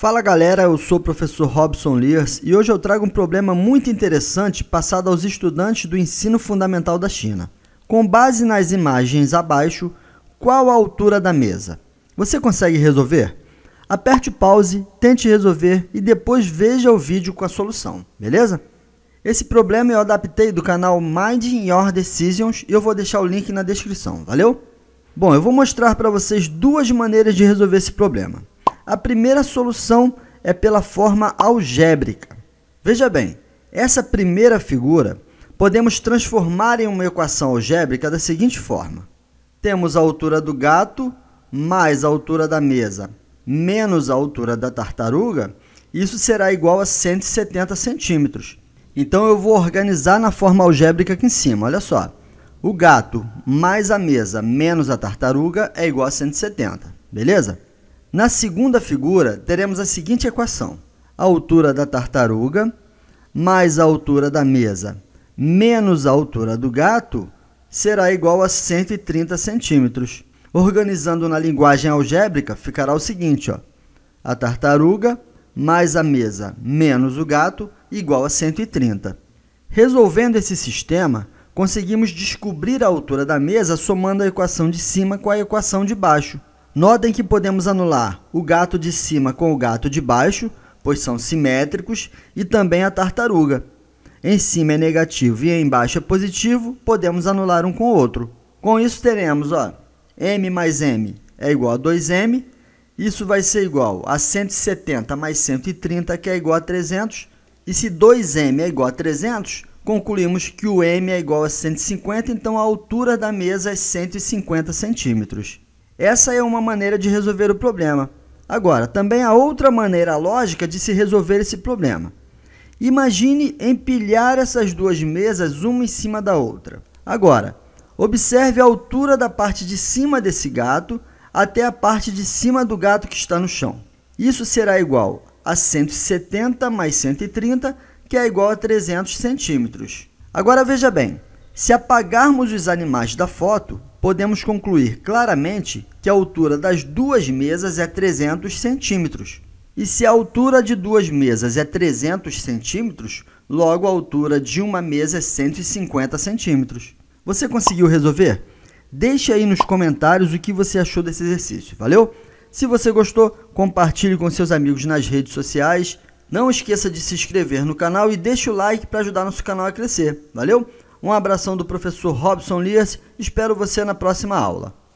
Fala galera, eu sou o professor Robson Lears e hoje eu trago um problema muito interessante passado aos estudantes do ensino fundamental da China. Com base nas imagens abaixo, qual a altura da mesa? Você consegue resolver? Aperte pause, tente resolver e depois veja o vídeo com a solução, beleza? Esse problema eu adaptei do canal Mind Your Decisions e eu vou deixar o link na descrição, valeu? Bom, eu vou mostrar para vocês duas maneiras de resolver esse problema. A primeira solução é pela forma algébrica. Veja bem, essa primeira figura podemos transformar em uma equação algébrica da seguinte forma. Temos a altura do gato mais a altura da mesa menos a altura da tartaruga, isso será igual a 170 centímetros. Então eu vou organizar na forma algébrica aqui em cima, olha só. O gato mais a mesa menos a tartaruga é igual a 170, beleza? Na segunda figura, teremos a seguinte equação. A altura da tartaruga mais a altura da mesa menos a altura do gato será igual a 130 centímetros. Organizando na linguagem algébrica, ficará o seguinte, ó. a tartaruga mais a mesa menos o gato igual a 130. Resolvendo esse sistema, conseguimos descobrir a altura da mesa somando a equação de cima com a equação de baixo. Notem que podemos anular o gato de cima com o gato de baixo, pois são simétricos, e também a tartaruga. Em cima é negativo e embaixo é positivo, podemos anular um com o outro. Com isso teremos, ó, m mais m é igual a 2m, isso vai ser igual a 170 mais 130, que é igual a 300. E se 2m é igual a 300, concluímos que o m é igual a 150, então a altura da mesa é 150 centímetros. Essa é uma maneira de resolver o problema. Agora, também há outra maneira lógica de se resolver esse problema. Imagine empilhar essas duas mesas uma em cima da outra. Agora, observe a altura da parte de cima desse gato até a parte de cima do gato que está no chão. Isso será igual a 170 mais 130, que é igual a 300 centímetros. Agora veja bem, se apagarmos os animais da foto, podemos concluir claramente que a altura das duas mesas é 300 centímetros. E se a altura de duas mesas é 300 centímetros, logo a altura de uma mesa é 150 centímetros. Você conseguiu resolver? Deixe aí nos comentários o que você achou desse exercício, valeu? Se você gostou, compartilhe com seus amigos nas redes sociais. Não esqueça de se inscrever no canal e deixe o like para ajudar nosso canal a crescer, valeu? Um abração do professor Robson Lias, espero você na próxima aula.